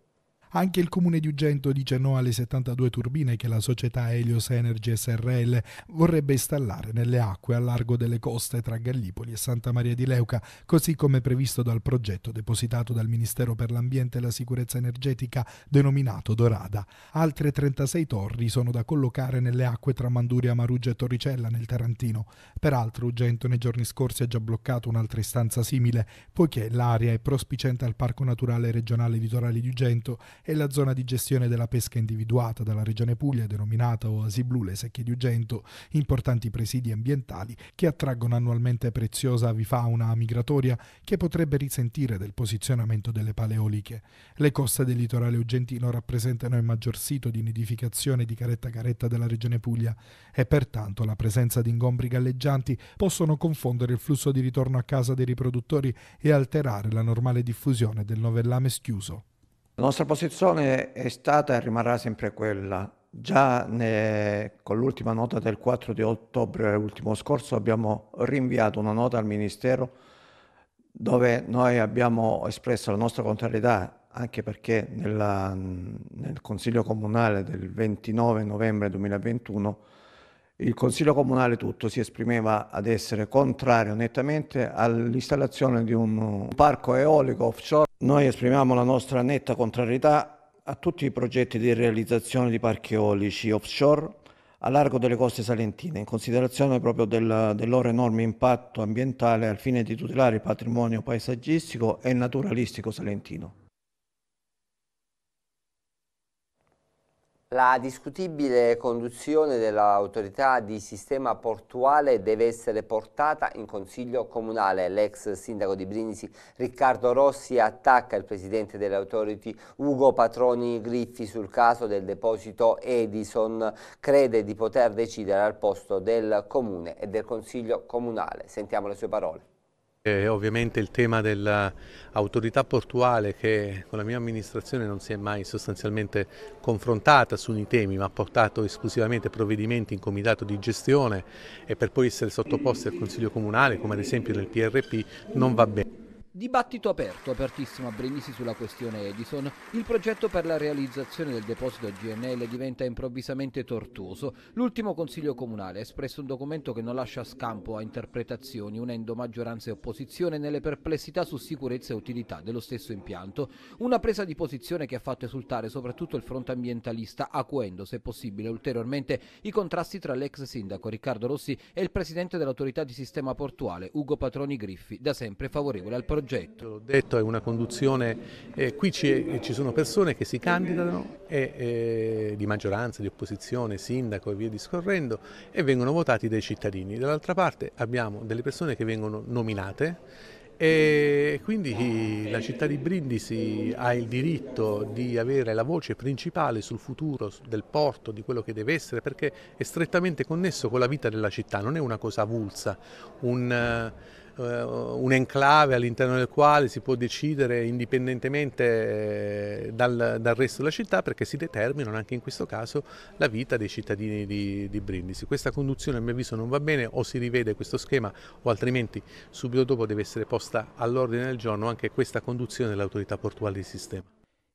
Anche il comune di Ugento dice no alle 72 turbine che la società Helios Energy SRL vorrebbe installare nelle acque a largo delle coste tra Gallipoli e Santa Maria di Leuca, così come previsto dal progetto depositato dal Ministero per l'Ambiente e la Sicurezza Energetica denominato Dorada. Altre 36 torri sono da collocare nelle acque tra Manduria, Maruggia e Torricella nel Tarantino. Peraltro Ugento nei giorni scorsi ha già bloccato un'altra istanza simile, poiché l'area è prospicente al Parco Naturale Regionale Litorale di Ugento e la zona di gestione della pesca individuata dalla Regione Puglia, denominata Oasi Blu, le secchie di Ugento, importanti presidi ambientali che attraggono annualmente preziosa avifauna migratoria che potrebbe risentire del posizionamento delle paleoliche. Le coste del litorale ugentino rappresentano il maggior sito di nidificazione di caretta caretta della Regione Puglia e pertanto la presenza di ingombri galleggianti possono confondere il flusso di ritorno a casa dei riproduttori e alterare la normale diffusione del novellame schiuso. La nostra posizione è stata e rimarrà sempre quella. Già ne, con l'ultima nota del 4 di ottobre ultimo scorso abbiamo rinviato una nota al Ministero dove noi abbiamo espresso la nostra contrarietà anche perché nella, nel Consiglio Comunale del 29 novembre 2021 il Consiglio Comunale tutto si esprimeva ad essere contrario nettamente all'installazione di un parco eolico offshore. Noi esprimiamo la nostra netta contrarietà a tutti i progetti di realizzazione di parchi eolici offshore a largo delle coste salentine, in considerazione proprio del, del loro enorme impatto ambientale al fine di tutelare il patrimonio paesaggistico e naturalistico salentino. La discutibile conduzione dell'autorità di sistema portuale deve essere portata in consiglio comunale. L'ex sindaco di Brindisi Riccardo Rossi attacca il presidente delle autority Ugo Patroni Griffi sul caso del deposito Edison. Crede di poter decidere al posto del comune e del consiglio comunale. Sentiamo le sue parole. E eh, ovviamente il tema dell'autorità portuale che con la mia amministrazione non si è mai sostanzialmente confrontata su i temi ma ha portato esclusivamente provvedimenti in comitato di gestione e per poi essere sottoposti al Consiglio Comunale come ad esempio nel PRP non va bene. Dibattito aperto, apertissimo a Brindisi sulla questione Edison, il progetto per la realizzazione del deposito GNL diventa improvvisamente tortuoso. L'ultimo consiglio comunale ha espresso un documento che non lascia scampo a interpretazioni, unendo maggioranza e opposizione nelle perplessità su sicurezza e utilità dello stesso impianto. Una presa di posizione che ha fatto esultare soprattutto il fronte ambientalista, acuendo se possibile ulteriormente i contrasti tra l'ex sindaco Riccardo Rossi e il presidente dell'autorità di sistema portuale Ugo Patroni Griffi, da sempre favorevole al progetto progetto. L'ho detto, è una conduzione, eh, qui ci, eh, ci, sono persone che si candidano e, eh, di maggioranza, di opposizione, sindaco e via discorrendo e vengono votati dai cittadini. Dall'altra parte abbiamo delle persone che vengono nominate e quindi la città di Brindisi ha il diritto di avere la voce principale sul futuro del porto, di quello che deve essere, perché è strettamente connesso con la vita della città, non è una cosa avulsa, un eh, un enclave all'interno del quale si può decidere indipendentemente eh, dal, dal, resto della città perché si determinano anche in questo caso la vita dei cittadini di, di, Brindisi. Questa conduzione a mio avviso non va bene o si rivede questo schema o altrimenti subito dopo deve essere posta all'ordine del giorno anche questa conduzione dell'autorità portuale di sistema.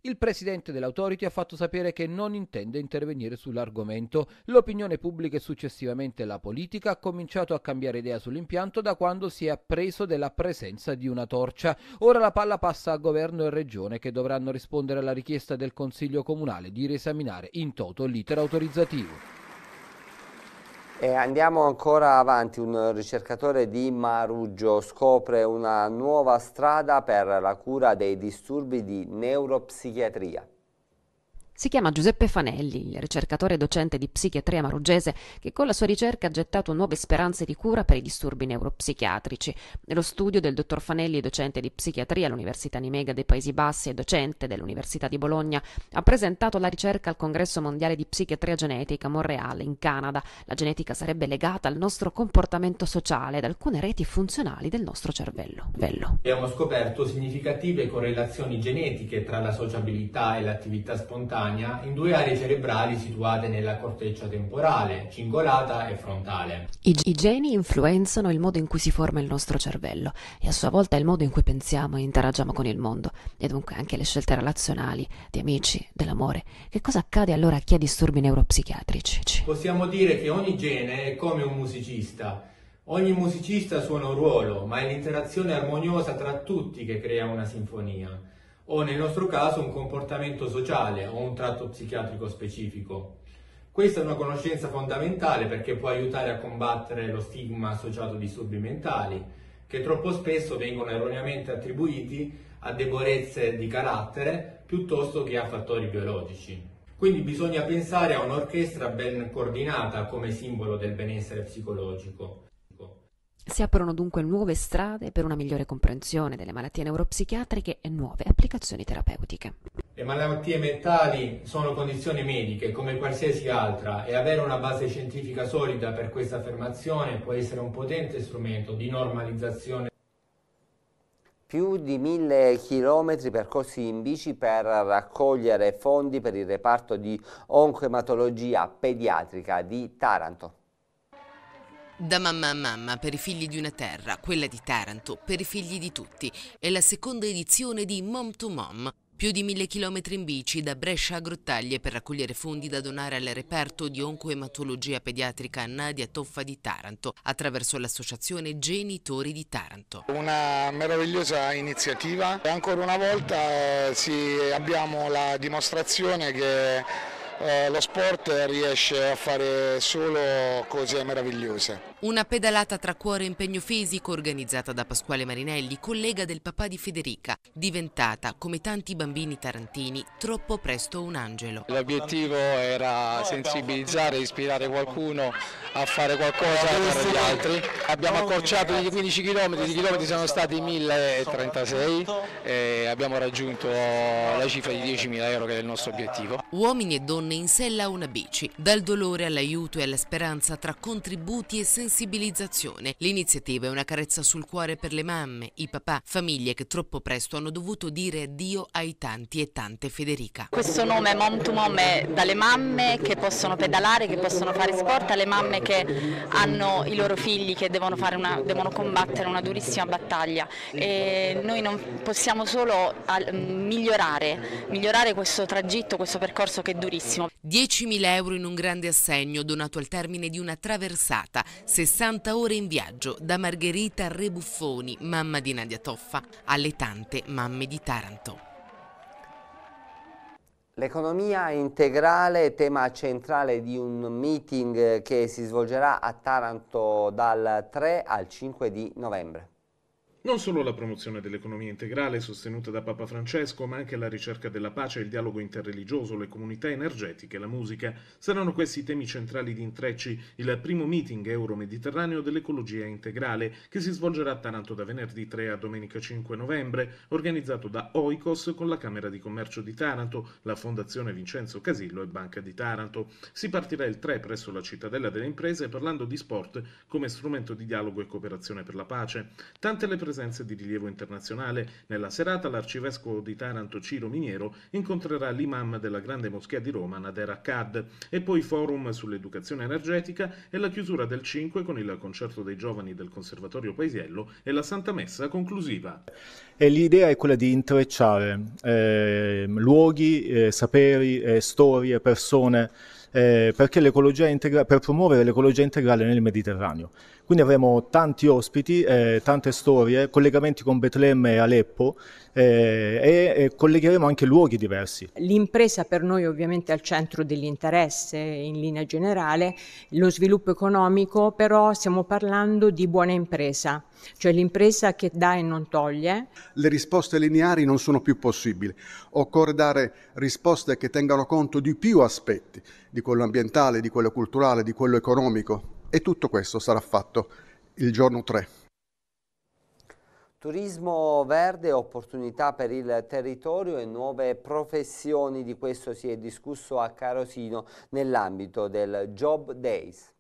Il presidente dell'autority ha fatto sapere che non intende intervenire sull'argomento. L'opinione pubblica e successivamente la politica ha cominciato a cambiare idea sull'impianto da quando si è appreso della presenza di una torcia. Ora la palla passa a governo e regione che dovranno rispondere alla richiesta del Consiglio Comunale di riesaminare in toto l'iter autorizzativo. E andiamo ancora avanti, un ricercatore di Maruggio scopre una nuova strada per la cura dei disturbi di neuropsichiatria. Si chiama Giuseppe Fanelli, il ricercatore e docente di psichiatria marugese che con la sua ricerca ha gettato nuove speranze di cura per i disturbi neuropsichiatrici. Nello studio del dottor Fanelli, docente di psichiatria all'Università Nimega dei Paesi Bassi e docente dell'Università di Bologna, ha presentato la ricerca al Congresso Mondiale di Psichiatria Genetica a Montreal, in Canada. La genetica sarebbe legata al nostro comportamento sociale ed alcune reti funzionali del nostro cervello. Bello. Abbiamo scoperto significative correlazioni genetiche tra la sociabilità e l'attività spontanea cutanea in due aree cerebrali situate nella corteccia temporale, cingolata e frontale. I, I, geni influenzano il modo in cui si forma il nostro cervello e a sua volta il modo in cui pensiamo e interagiamo con il mondo e dunque anche le scelte relazionali, di amici, dell'amore. Che cosa accade allora a chi ha disturbi neuropsichiatrici? Possiamo dire che ogni gene è come un musicista. Ogni musicista suona un ruolo, ma è l'interazione armoniosa tra tutti che crea una sinfonia o nel nostro caso un comportamento sociale o un tratto psichiatrico specifico. Questa è una conoscenza fondamentale perché può aiutare a combattere lo stigma associato a disturbi mentali, che troppo spesso vengono erroneamente attribuiti a debolezze di carattere piuttosto che a fattori biologici. Quindi bisogna pensare a un'orchestra ben coordinata come simbolo del benessere psicologico. Si aprono dunque nuove strade per una migliore comprensione delle malattie neuropsichiatriche e nuove applicazioni terapeutiche. Le malattie mentali sono condizioni mediche come qualsiasi altra e avere una base scientifica solida per questa affermazione può essere un potente strumento di normalizzazione più di mille chilometri percorsi in bici per raccogliere fondi per il reparto di oncoematologia pediatrica di Taranto. Da mamma a mamma per i figli di una terra, quella di Taranto per i figli di tutti, è la seconda edizione di Mom to Mom. Più di mille chilometri in bici da Brescia a Grottaglie per raccogliere fondi da donare al reperto di oncoematologia pediatrica Nadia Toffa di Taranto attraverso l'associazione Genitori di Taranto. Una meravigliosa iniziativa e ancora una volta eh, sì, abbiamo la dimostrazione che eh, lo sport riesce a fare solo cose meravigliose. Una pedalata tra cuore e impegno fisico organizzata da Pasquale Marinelli, collega del papà di Federica, diventata, come tanti bambini tarantini, troppo presto un angelo. L'obiettivo era sensibilizzare, ispirare qualcuno a fare qualcosa per gli altri. Abbiamo accorciato di 15 km, i chilometri sono stati 1036 e abbiamo raggiunto la cifra di 10.000 euro che è il nostro obiettivo. Uomini e donne in sella a una bici, dal dolore all'aiuto e alla speranza tra contributi e sensibilità sensibilizzazione. L'iniziativa è una carezza sul cuore per le mamme, i papà, famiglie che troppo presto hanno dovuto dire addio ai tanti e tante Federica. Questo nome Mom to Mom è dalle mamme che possono pedalare, che possono fare sport, alle mamme che hanno i loro figli che devono, una, devono combattere una durissima battaglia. E noi non possiamo solo migliorare, migliorare questo tragitto, questo percorso che è durissimo. 10.000 euro in un grande assegno donato al termine di una traversata. 60 ore in viaggio da Margherita Rebuffoni, mamma di Nadia Toffa, alle tante mamme di Taranto. L'economia integrale, tema centrale di un meeting che si svolgerà a Taranto dal 3 al 5 di novembre. Non solo la promozione dell'economia integrale sostenuta da Papa Francesco, ma anche la ricerca della pace, il dialogo interreligioso, le comunità energetiche, la musica. Saranno questi i temi centrali di Intrecci, il primo meeting euro-mediterraneo dell'ecologia integrale, che si svolgerà a Taranto da venerdì 3 a domenica 5 novembre, organizzato da Oikos con la Camera di Commercio di Taranto, la Fondazione Vincenzo Casillo e Banca di Taranto. Si partirà il 3 presso la Cittadella delle Imprese parlando di sport come strumento di dialogo e cooperazione per la pace. Tante le presentazioni presenze di rilievo internazionale. Nella serata l'arcivescovo di Taranto Ciro Miniero incontrerà l'imam della grande moschea di Roma Nader Akkad e poi forum sull'educazione energetica e la chiusura del 5 con il concerto dei giovani del Conservatorio Paisiello e la Santa Messa conclusiva. E l'idea è quella di intrecciare eh, luoghi, eh, saperi, eh, storie, persone eh, per promuovere l'ecologia integrale nel Mediterraneo. Quindi avremo tanti ospiti, eh, tante storie, collegamenti con Betlemme e Aleppo eh, e, e, collegheremo anche luoghi diversi. L'impresa per noi ovviamente è al centro dell'interesse in linea generale, lo sviluppo economico però stiamo parlando di buona impresa, cioè l'impresa che dà e non toglie. Le risposte lineari non sono più possibili, occorre dare risposte che tengano conto di più aspetti, di quello ambientale, di quello culturale, di quello economico. E tutto questo sarà fatto il giorno 3. Turismo verde, opportunità per il territorio e nuove professioni, di questo si è discusso a Carosino nell'ambito del Job Days.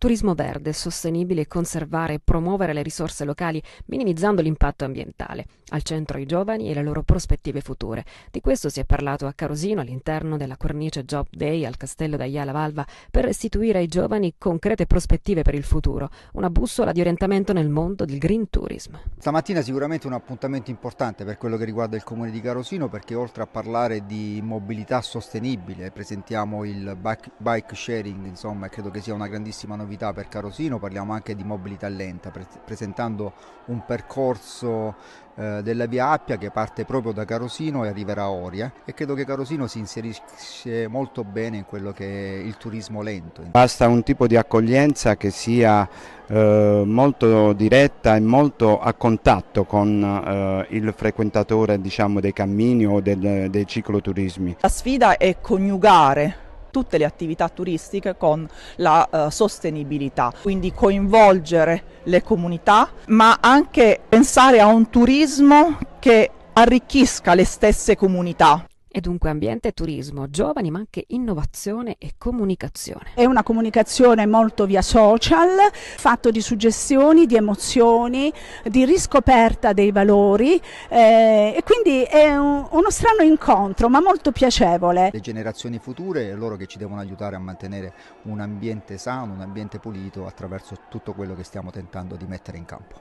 Turismo verde, sostenibile, conservare e promuovere le risorse locali, minimizzando l'impatto ambientale. Al centro i giovani e le loro prospettive future. Di questo si è parlato a Carosino all'interno della cornice Job Day al castello d'Aiala Valva per restituire ai giovani concrete prospettive per il futuro, una bussola di orientamento nel mondo del green tourism. Stamattina sicuramente un appuntamento importante per quello che riguarda il comune di Carosino perché oltre a parlare di mobilità sostenibile presentiamo il bike, bike sharing, insomma credo che sia una grandissima novità novità per Carosino, parliamo anche di mobilità lenta, pre- presentando un percorso eh, della via Appia che parte proprio da Carosino e arriverà a Oria eh. e credo che Carosino si inserisce molto bene in quello che è il turismo lento. Basta un tipo di accoglienza che sia eh, molto diretta e molto a contatto con eh, il frequentatore diciamo, dei cammini o del, dei cicloturismi. La sfida è coniugare tutte le attività turistiche con la eh, sostenibilità, quindi coinvolgere le comunità, ma anche pensare a un turismo che arricchisca le stesse comunità e dunque ambiente e turismo, giovani ma anche innovazione e comunicazione. È una comunicazione molto via social, fatto di suggestioni, di emozioni, di riscoperta dei valori eh, e quindi è un, uno strano incontro ma molto piacevole. Le generazioni future, loro che ci devono aiutare a mantenere un ambiente sano, un ambiente pulito attraverso tutto quello che stiamo tentando di mettere in campo.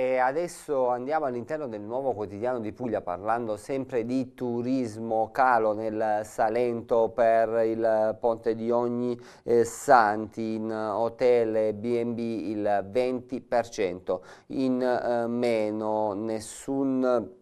E adesso andiamo all'interno del nuovo quotidiano di Puglia parlando sempre di turismo, calo nel Salento per il Ponte di Ogni eh, Santi, in hotel B&B il 20%, in eh, meno nessun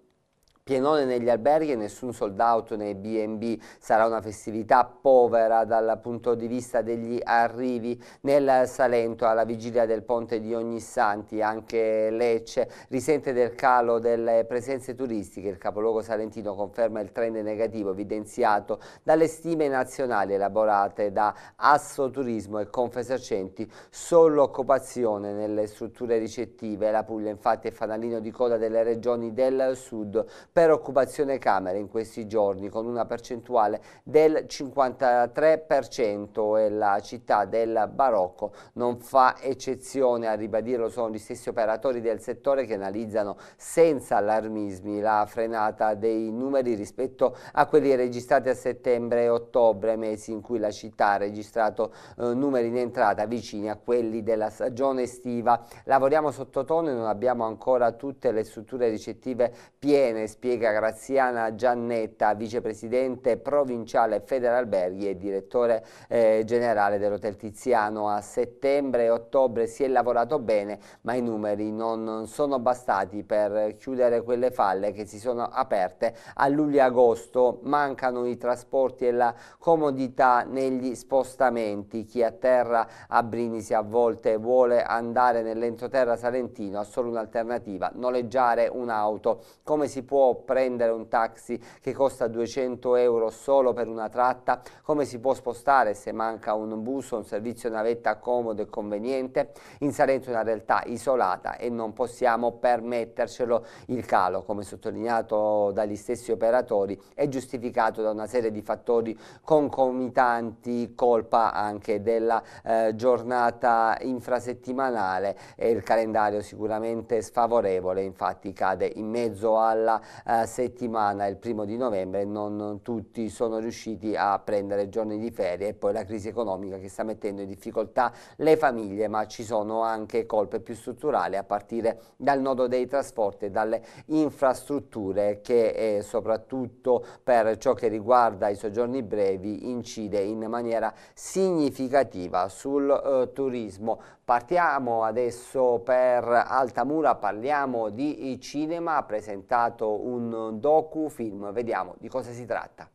pienone negli alberghi e nessun sold out nei B&B, sarà una festività povera dal punto di vista degli arrivi nel Salento alla vigilia del ponte di Ognissanti, anche Lecce risente del calo delle presenze turistiche, il capoluogo salentino conferma il trend negativo evidenziato dalle stime nazionali elaborate da Asso Turismo e Confesercenti sull'occupazione nelle strutture ricettive, la Puglia infatti è fanalino di coda delle regioni del sud per occupazione Camere in questi giorni con una percentuale del 53% e la città del Barocco non fa eccezione a ribadirlo sono gli stessi operatori del settore che analizzano senza allarmismi la frenata dei numeri rispetto a quelli registrati a settembre e ottobre mesi in cui la città ha registrato eh, numeri in entrata vicini a quelli della stagione estiva lavoriamo sottotono e non abbiamo ancora tutte le strutture ricettive piene spiega Graziana Giannetta, vicepresidente provinciale Federalberghi e direttore eh, generale dell'Hotel Tiziano. A settembre e ottobre si è lavorato bene, ma i numeri non sono bastati per chiudere quelle falle che si sono aperte a luglio e agosto. Mancano i trasporti e la comodità negli spostamenti. Chi atterra a Brinisi a volte vuole andare nell'entroterra salentino ha solo un'alternativa, noleggiare un'auto. Come si può prendere un taxi che costa 200 euro solo per una tratta? Come si può spostare se manca un bus o un servizio navetta comodo e conveniente? In Salento è una realtà isolata e non possiamo permettercelo. Il calo, come sottolineato dagli stessi operatori, è giustificato da una serie di fattori concomitanti, colpa anche della eh, giornata infrasettimanale e il calendario sicuramente sfavorevole, infatti cade in mezzo alla eh, settimana, il primo di novembre, non tutti sono riusciti a prendere giorni di ferie e poi la crisi economica che sta mettendo in difficoltà le famiglie, ma ci sono anche colpe più strutturali a partire dal nodo dei trasporti e dalle infrastrutture che eh, soprattutto per ciò che riguarda i soggiorni brevi incide in maniera significativa sul eh, turismo. Partiamo adesso per Altamura, parliamo di cinema, ha presentato un docu-film, vediamo di cosa si tratta.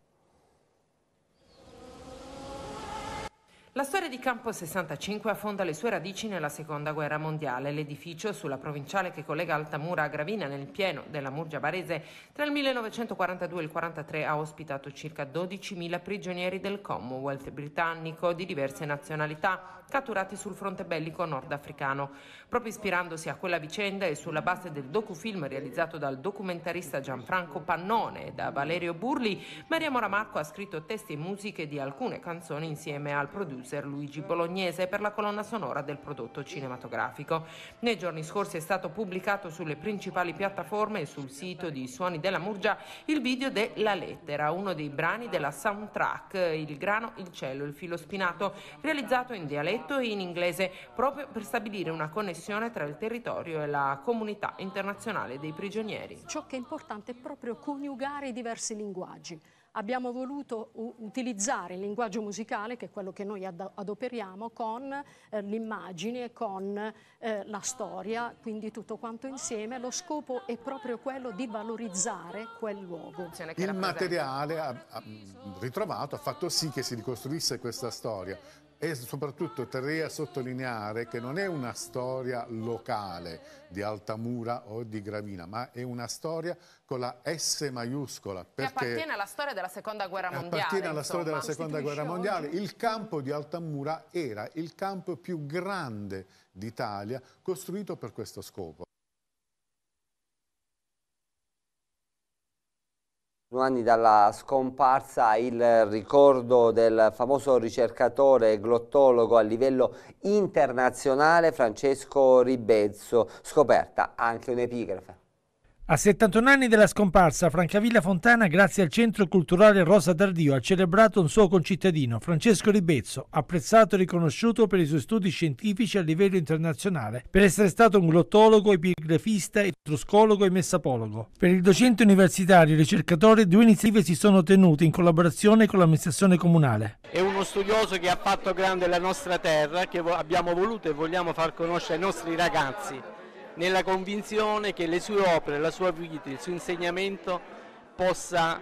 La storia di Campo 65 affonda le sue radici nella Seconda Guerra Mondiale. L'edificio sulla provinciale che collega Altamura a Gravina nel pieno della Murgia Varese tra il 1942 e il 1943 ha ospitato circa 12.000 prigionieri del Commonwealth britannico di diverse nazionalità catturati sul fronte bellico nordafricano. Proprio ispirandosi a quella vicenda e sulla base del docufilm realizzato dal documentarista Gianfranco Pannone e da Valerio Burli, Maria Moramarco ha scritto testi e musiche di alcune canzoni insieme al produttore producer Luigi Bolognese per la colonna sonora del prodotto cinematografico. Nei giorni scorsi è stato pubblicato sulle principali piattaforme e sul sito di Suoni della Murgia il video de La Lettera, uno dei brani della soundtrack Il grano, il cielo, il filo spinato, realizzato in dialetto e in inglese proprio per stabilire una connessione tra il territorio e la comunità internazionale dei prigionieri. Ciò che è importante è proprio coniugare i diversi linguaggi abbiamo voluto utilizzare il linguaggio musicale, che è quello che noi ad adoperiamo, con eh, l'immagine, con eh, la storia, quindi tutto quanto insieme. Lo scopo è proprio quello di valorizzare quel luogo. Il materiale ritrovato ha fatto sì che si ricostruisse questa storia e soprattutto terrei a sottolineare che non è una storia locale di Altamura o di Gravina, ma è una storia con la S maiuscola. Che appartiene alla storia della Seconda Guerra Mondiale. Appartiene alla insomma. storia della Seconda Guerra Mondiale. Il campo di Altamura era il campo più grande d'Italia costruito per questo scopo. Due anni dalla scomparsa, il ricordo del famoso ricercatore e glottologo a livello internazionale Francesco Ribezzo, scoperta anche un'epigrafe. A 71 anni della scomparsa, Francavilla Fontana, grazie al Centro Culturale Rosa Tardio, ha celebrato un suo concittadino, Francesco Ribezzo, apprezzato e riconosciuto per i suoi studi scientifici a livello internazionale, per essere stato un glottologo, epigrafista, etruscologo e messapologo. Per il docente universitario e ricercatore due iniziative si sono tenute in collaborazione con l'amministrazione comunale. È uno studioso che ha fatto grande la nostra terra, che abbiamo voluto e vogliamo far conoscere ai nostri ragazzi nella convinzione che le sue opere, la sua vita, il suo insegnamento possa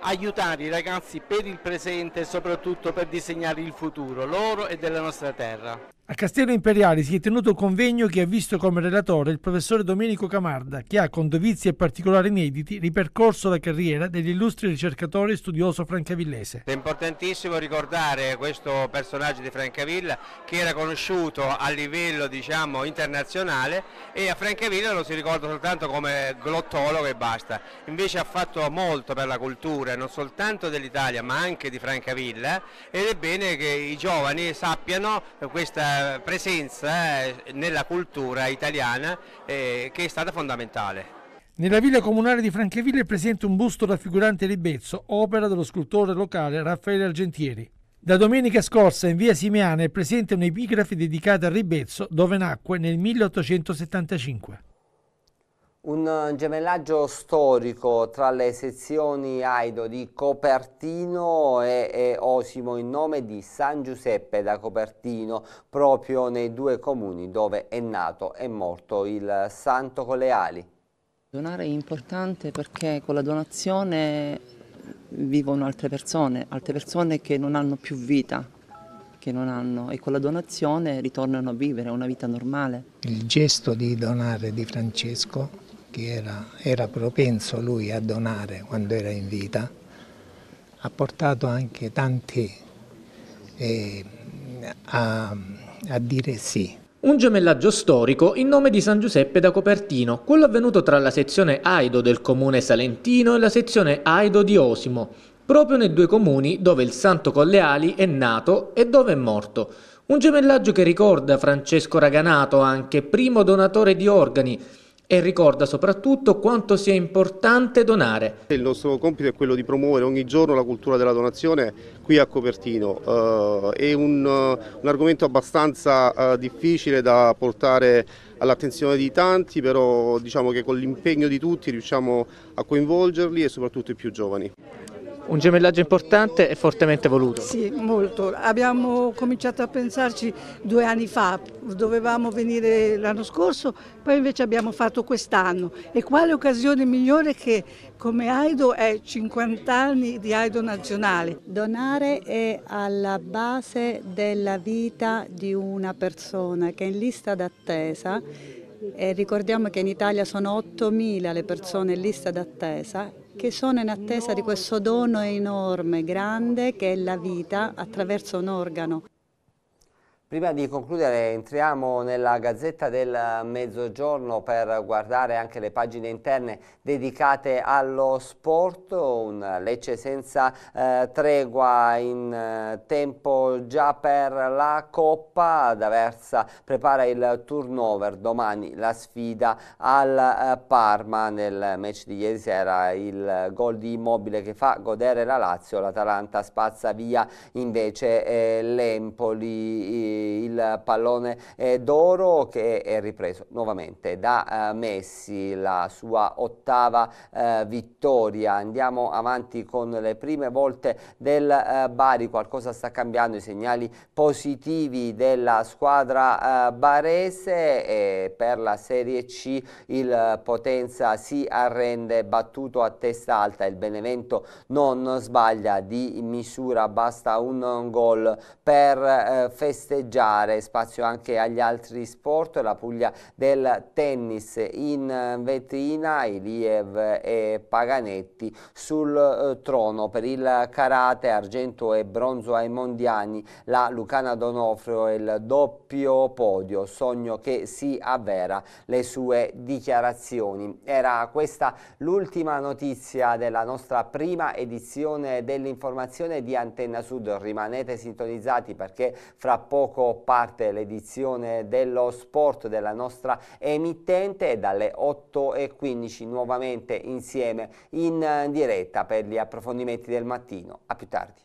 aiutare i ragazzi per il presente e soprattutto per disegnare il futuro loro e della nostra terra. A Castello Imperiale si è tenuto il convegno che ha visto come relatore il professore Domenico Camarda, che ha, con dovizi e particolari inediti, ripercorso la carriera dell'illustre ricercatore e studioso francavillese. È importantissimo ricordare questo personaggio di Francavilla che era conosciuto a livello diciamo, internazionale e a Francavilla lo si ricorda soltanto come glottologo e basta. Invece ha fatto molto per la cultura, non soltanto dell'Italia ma anche di Francavilla ed è bene che i giovani sappiano questa presenza eh, nella cultura italiana eh, che è stata fondamentale. Nella villa comunale di Francheville è presente un busto raffigurante Libezzo, opera dello scultore locale Raffaele Argentieri. Da domenica scorsa in via Simiana è presente un'epigrafe dedicata a Ribezzo, dove nacque nel 1875. Un eh, gemellaggio storico tra le sezioni Aido di Copertino e, e, Osimo in nome di San Giuseppe da Copertino, proprio nei due comuni dove è nato e morto il santo con le ali. Donare è importante perché con la donazione vivono altre persone, altre persone che non hanno più vita, che non hanno e con la donazione ritornano a vivere una vita normale. Il gesto di donare di Francesco che era, era propenso lui a donare quando era in vita, ha portato anche tanti eh, a, a dire sì. Un gemellaggio storico in nome di San Giuseppe da Copertino, quello avvenuto tra la sezione Aido del comune salentino e la sezione Aido di Osimo, proprio nei due comuni dove il santo Colleali è nato e dove è morto. Un gemellaggio che ricorda Francesco Raganato, anche primo donatore di organi, e ricorda soprattutto quanto sia importante donare. Il nostro compito è quello di promuovere ogni giorno la cultura della donazione qui a Copertino. Eh, è un, un argomento abbastanza eh, difficile da portare all'attenzione di tanti, però diciamo che con l'impegno di tutti riusciamo a coinvolgerli e soprattutto i più giovani. Un gemellaggio importante e fortemente voluto. Sì, molto. Abbiamo cominciato a pensarci due anni fa, dovevamo venire l'anno scorso, poi invece abbiamo fatto quest'anno. E quale occasione migliore che come Aido è 50 anni di Aido nazionale. Donare è alla base della vita di una persona che è in lista d'attesa e ricordiamo che in Italia sono 8.000 le persone in lista d'attesa che sono in attesa di questo dono enorme, grande, che è la vita attraverso un organo. Prima di concludere entriamo nella Gazzetta del Mezzogiorno per guardare anche le pagine interne dedicate allo sport, un Lecce senza eh, tregua in eh, tempo già per la Coppa, D'Aversa prepara il turnover, domani la sfida al eh, Parma, nel match di ieri sera il gol di Immobile che fa godere la Lazio, l'Atalanta spazza via invece eh, l'Empoli eh, il pallone eh, d'oro che è ripreso nuovamente da eh, Messi, la sua ottava eh, vittoria. Andiamo avanti con le prime volte del Bari, qualcosa sta cambiando, i segnali positivi della squadra barese e per la Serie C il Potenza si arrende battuto a testa alta, il Benevento non sbaglia di misura, basta un gol per festeggiare palleggiare, spazio anche agli altri sport, la Puglia del tennis in eh, vetrina, Iliev e Paganetti sul eh, trono, per il karate argento e bronzo ai mondiani, la Lucana Donofrio e il doppio podio, sogno che si avvera le sue dichiarazioni. Era questa l'ultima notizia della nostra prima edizione dell'informazione di Antenna Sud, rimanete sintonizzati perché fra poco poco parte l'edizione dello sport della nostra emittente e dalle 8.15 nuovamente insieme in diretta per gli approfondimenti del mattino. A più tardi.